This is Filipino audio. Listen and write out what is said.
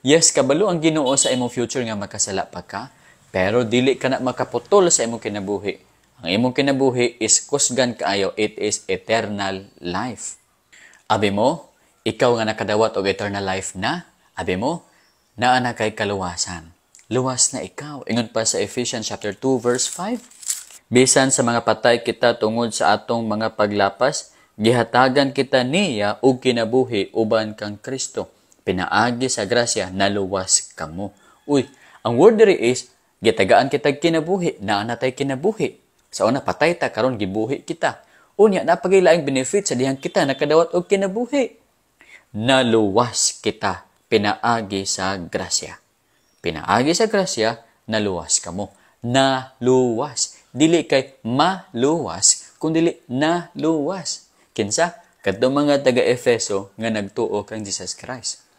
Yes, kabalo ang ginoo sa imong future nga makasala pa ka, pero dili ka na makaputol sa imong kinabuhi. Ang imong kinabuhi is kusgan kaayo, it is eternal life. Abi mo, ikaw nga nakadawat og eternal life na, abi mo, naa na kay kaluwasan. Luwas na ikaw. Ingon pa sa Ephesians chapter 2 verse 5. Bisan sa mga patay kita tungod sa atong mga paglapas, gihatagan kita niya og kinabuhi uban kang Kristo pinaagi sa grasya naluwas kamo. Uy, ang word there is gitagaan kitag kinabuhi, naanatay kinabuhi. Sa una patay ta karon gibuhi kita. Unya napagilaing benefit sa dihang kita nakadawat og kinabuhi. Naluwas kita pinaagi sa grasya. Pinaagi sa grasya naluwas kamo. Naluwas dili kay maluwas dili naluwas. Kinsa kadto mga taga Efeso nga nagtuo kang Jesus Christ.